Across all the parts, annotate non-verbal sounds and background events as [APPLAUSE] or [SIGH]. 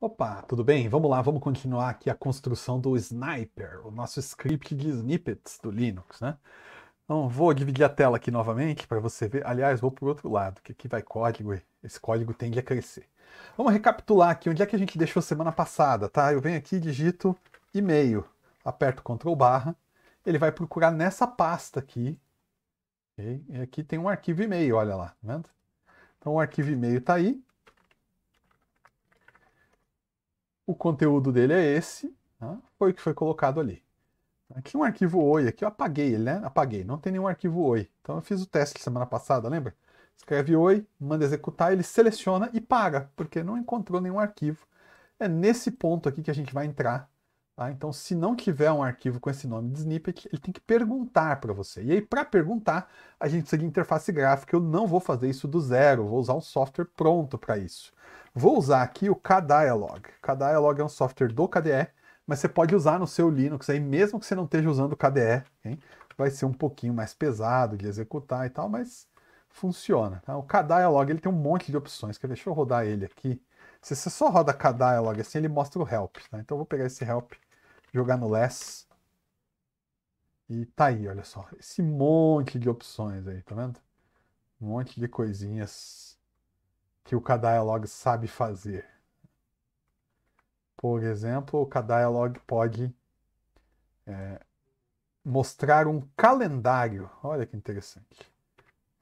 Opa, tudo bem? Vamos lá, vamos continuar aqui a construção do Sniper, o nosso script de snippets do Linux, né? Então, vou dividir a tela aqui novamente para você ver. Aliás, vou para o outro lado, que aqui vai código e esse código tende a crescer. Vamos recapitular aqui onde é que a gente deixou semana passada, tá? Eu venho aqui, digito e-mail, aperto Ctrl barra, ele vai procurar nessa pasta aqui, okay? e aqui tem um arquivo e-mail, olha lá, tá vendo? Então, o arquivo e-mail está aí, o conteúdo dele é esse, né? foi o que foi colocado ali. Aqui um arquivo OI, aqui eu apaguei ele, né? Apaguei, não tem nenhum arquivo OI. Então eu fiz o teste semana passada, lembra? Escreve OI, manda executar, ele seleciona e paga, porque não encontrou nenhum arquivo. É nesse ponto aqui que a gente vai entrar Tá? Então, se não tiver um arquivo com esse nome de snippet, ele tem que perguntar para você. E aí, para perguntar, a gente precisa de interface gráfica. Eu não vou fazer isso do zero, vou usar um software pronto para isso. Vou usar aqui o KDialog. KDialog é um software do KDE, mas você pode usar no seu Linux aí, mesmo que você não esteja usando o KDE. Hein? Vai ser um pouquinho mais pesado de executar e tal, mas funciona. Tá? O KDialog ele tem um monte de opções. Deixa eu rodar ele aqui. Se você só roda KDialog assim, ele mostra o help. Tá? Então eu vou pegar esse help jogar no less. E tá aí, olha só, esse monte de opções aí, tá vendo? Um monte de coisinhas que o Kdialog sabe fazer. Por exemplo, o Kdialog pode é, mostrar um calendário. Olha que interessante.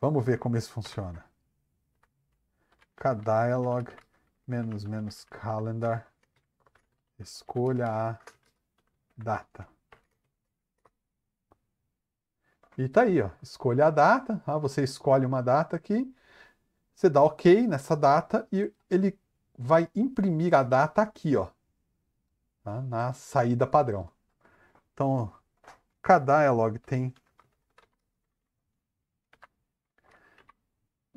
Vamos ver como isso funciona. Kdialog menos menos calendar. Escolha a data. E tá aí, ó, escolha a data, Ah, você escolhe uma data aqui, você dá OK nessa data e ele vai imprimir a data aqui, ó, tá? na saída padrão. Então, cada dialog tem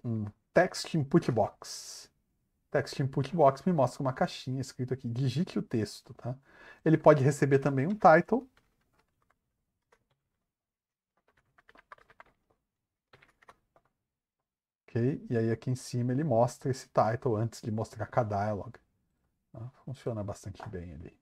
um text input box. Text Input Box me mostra uma caixinha escrito aqui, digite o texto, tá? Ele pode receber também um title. Ok? E aí aqui em cima ele mostra esse title antes de mostrar K-Dialog. Tá? Funciona bastante bem ali.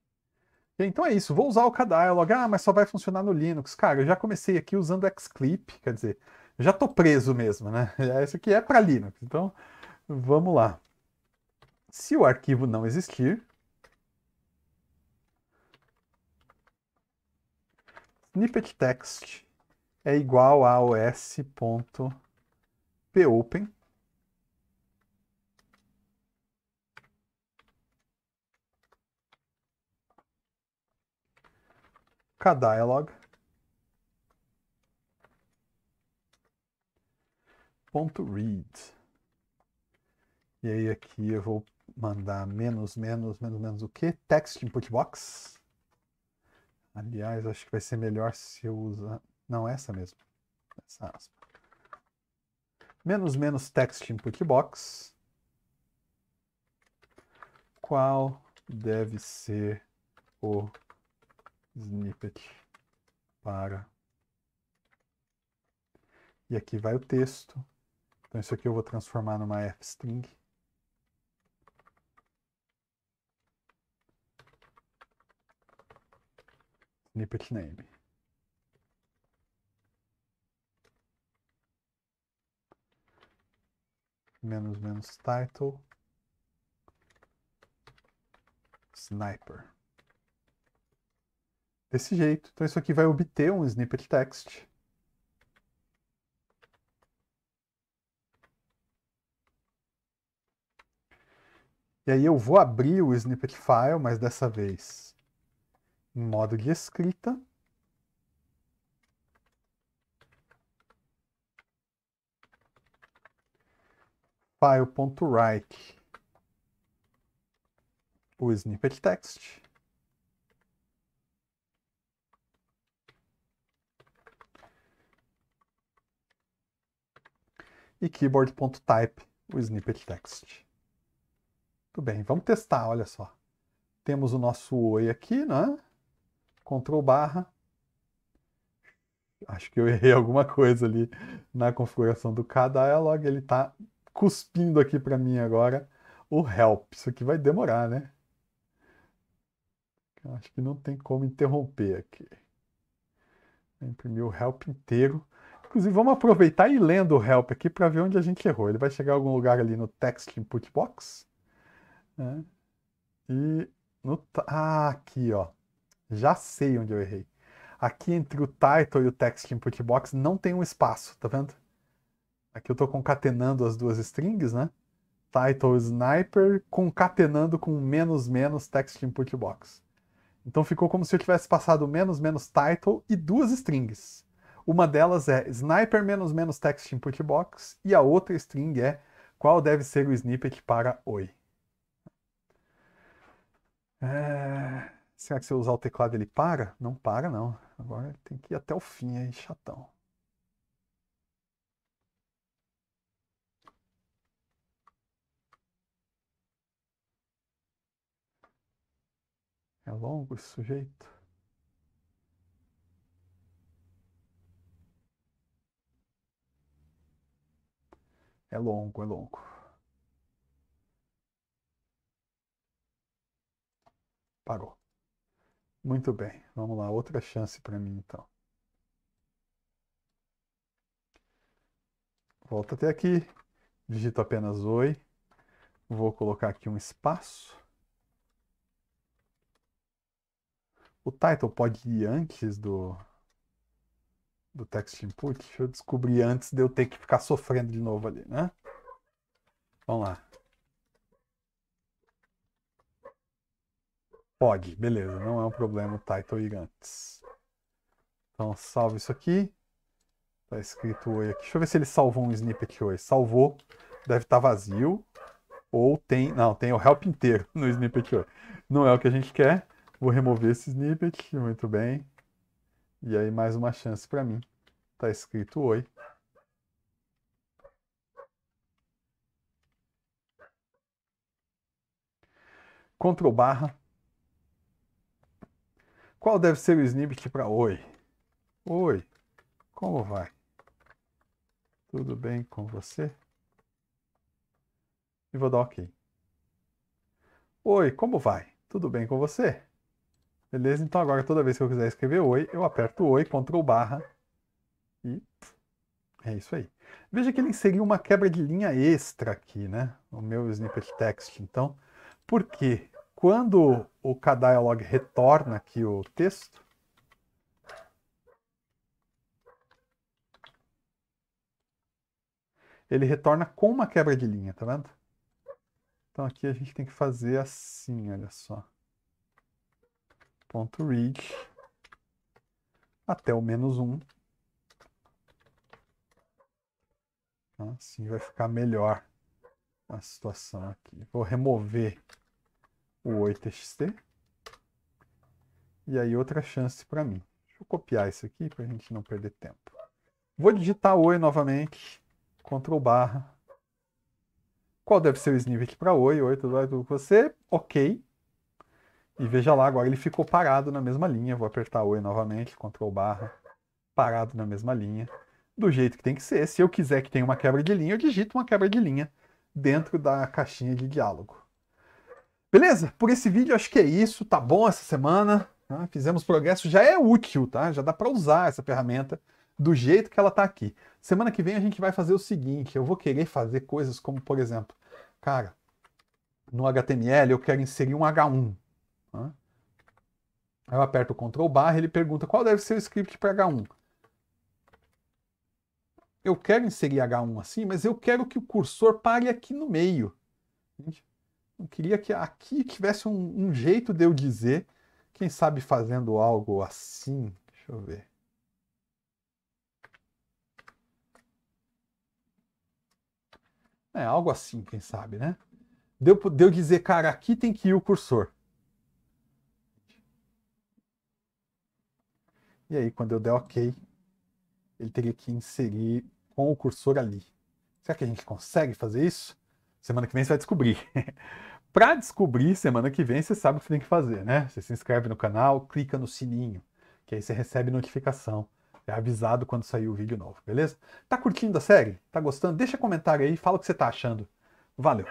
Okay, então é isso, vou usar o K-Dialog. Ah, mas só vai funcionar no Linux. Cara, eu já comecei aqui usando Xclip, quer dizer, já tô preso mesmo, né? [LAUGHS] Isso aqui é para Linux, então vamos lá se o arquivo não existir, snippet text é igual a os.popen dialog ponto read e aí aqui eu vou mandar menos, menos, menos, menos o quê? Text input box. Aliás, acho que vai ser melhor se eu usar... Não, essa mesmo. Essa aspa. Menos, menos text input box. Qual deve ser o snippet para... E aqui vai o texto. Então isso aqui eu vou transformar numa f-string. snippet name. Menos menos title. Sniper. Desse jeito. Então isso aqui vai obter um snippet text. E aí eu vou abrir o snippet file, mas dessa vez modo de escrita. file.write o snippet text. E keyboard.type o snippet text. Tudo bem, vamos testar, olha só. Temos o nosso oi aqui, né? Ctrl barra. Acho que eu errei alguma coisa ali na configuração do K-Dialog. Ele está cuspindo aqui para mim agora o help. Isso aqui vai demorar, né? Acho que não tem como interromper aqui. Imprimir o help inteiro. Inclusive, vamos aproveitar e ir lendo o help aqui para ver onde a gente errou. Ele vai chegar em algum lugar ali no text input box. Né? E no. Ah, aqui, ó. Já sei onde eu errei. Aqui entre o title e o text input box não tem um espaço, tá vendo? Aqui eu estou concatenando as duas strings, né? Title Sniper concatenando com menos menos text input box. Então ficou como se eu tivesse passado menos menos title e duas strings. Uma delas é sniper menos menos text input box e a outra string é qual deve ser o snippet para oi. É... Será que se eu usar o teclado ele para? Não para, não. Agora tem que ir até o fim aí, chatão. É longo esse sujeito. É longo, é longo. Parou. Muito bem, vamos lá, outra chance para mim então. Volto até aqui, digito apenas oi, vou colocar aqui um espaço. O title pode ir antes do, do text input? Deixa eu descobrir antes de eu ter que ficar sofrendo de novo ali, né? Vamos lá. Pode, beleza, não é um problema o title gigantes. Então salvo isso aqui. Tá escrito oi aqui. Deixa eu ver se ele salvou um snippet oi. Salvou. Deve estar tá vazio. Ou tem. Não, tem o help inteiro [LAUGHS] no snippet oi. Não é o que a gente quer. Vou remover esse snippet. Muito bem. E aí, mais uma chance para mim. Tá escrito oi. Ctrl barra qual deve ser o snippet para oi? Oi, como vai? Tudo bem com você? E vou dar ok. Oi, como vai? Tudo bem com você? Beleza? Então agora toda vez que eu quiser escrever oi, eu aperto oi, Ctrl barra e é isso aí. Veja que ele inseriu uma quebra de linha extra aqui, né? O meu snippet text. Então, por quê? Quando o Kdialog retorna aqui o texto, ele retorna com uma quebra de linha, tá vendo? Então aqui a gente tem que fazer assim, olha só. Ponto read até o menos 1. Então, assim vai ficar melhor a situação aqui. Vou remover o 8XT. E aí outra chance para mim. Deixa eu copiar isso aqui para a gente não perder tempo. Vou digitar oi novamente. Ctrl barra. Qual deve ser o snivet para oi? Oi, tudo vai tudo com você? Ok. E veja lá, agora ele ficou parado na mesma linha. Vou apertar oi novamente, Ctrl barra. Parado na mesma linha. Do jeito que tem que ser. Se eu quiser que tenha uma quebra de linha, eu digito uma quebra de linha dentro da caixinha de diálogo. Beleza? Por esse vídeo acho que é isso, tá bom essa semana. Tá? Fizemos progresso, já é útil, tá? Já dá para usar essa ferramenta do jeito que ela tá aqui. Semana que vem a gente vai fazer o seguinte, eu vou querer fazer coisas como, por exemplo, cara, no HTML eu quero inserir um H1. Tá? Eu aperto o Ctrl barra, ele pergunta qual deve ser o script para H1. Eu quero inserir H1 assim, mas eu quero que o cursor pare aqui no meio. Eu queria que aqui tivesse um, um jeito de eu dizer, quem sabe fazendo algo assim. Deixa eu ver. É, algo assim, quem sabe, né? Deu, deu dizer, cara, aqui tem que ir o cursor. E aí, quando eu der OK, ele teria que inserir com o cursor ali. Será que a gente consegue fazer isso? Semana que vem você vai descobrir. [LAUGHS] para descobrir, semana que vem você sabe o que você tem que fazer, né? Você se inscreve no canal, clica no sininho, que aí você recebe notificação. É avisado quando sair o vídeo novo, beleza? Tá curtindo a série? Tá gostando? Deixa comentário aí, fala o que você tá achando. Valeu!